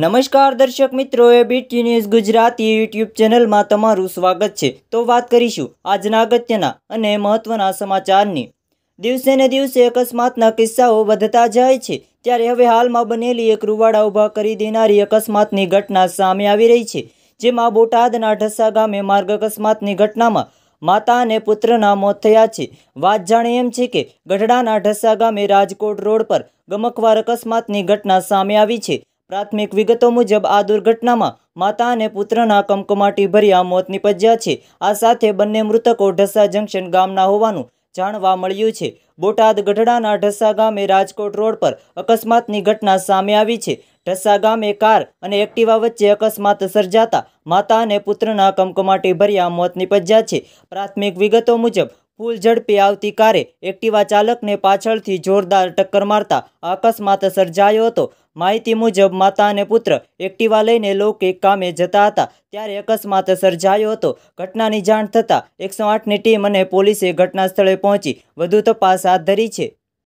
નમસ્કાર દર્શક મિત્રો એબીટી ન્યૂઝ ગુજરાતી યુટ્યુબ ચેનલમાં તમારું સ્વાગત છે તો વાત કરીશું આજના અગત્યના અને મહત્વના સમાચારની દિવસે ને દિવસે અકસ્માતના કિસ્સાઓ વધતા જાય છે ત્યારે હવે હાલમાં બનેલી એક રૂવાડા ઊભા કરી દેનારી અકસ્માતની ઘટના સામે આવી રહી છે જેમાં બોટાદના ઢસા ગામે માર્ગ અકસ્માતની ઘટનામાં માતા અને પુત્રના મોત થયા છે વાત જાણે એમ છે કે ગઢડાના ઢસા ગામે રાજકોટ રોડ પર ગમકવાર અકસ્માતની ઘટના સામે આવી છે પ્રાથમિક વિગતો મુજબ આ દુર્ઘટનામાં માતા અને પુત્રના કમકમાટી ભર્યા મોત નિપજ્યા છે આ સાથે બંને મૃતકો ઢસા જંકશન ગામના હોવાનું જાણવા મળ્યું છે બોટાદ ગઢડાના ઢસા ગામે રાજકોટ રોડ પર અકસ્માતની ઘટના સામે આવી છે ઢસા ગામે કાર અને એક્ટિવા વચ્ચે અકસ્માત સર્જાતા માતા અને પુત્રના કમકમાટી ભર્યા મોત નિપજ્યા છે પ્રાથમિક વિગતો મુજબ ફૂલ ઝડપે આવતી કારે એક્ટિવા ચાલકને પાછળથી જોરદાર ટક્કર મારતા અકસ્માત સર્જાયો હતો માહિતી મુજબ માતા અને પુત્ર એક્ટિવા લઈને એક કામે જતા હતા ત્યારે અકસ્માત સર્જાયો હતો ઘટનાની જાણ થતાં એકસો આઠની ટીમ અને પોલીસે ઘટના સ્થળે પહોંચી વધુ તપાસ હાથ ધરી છે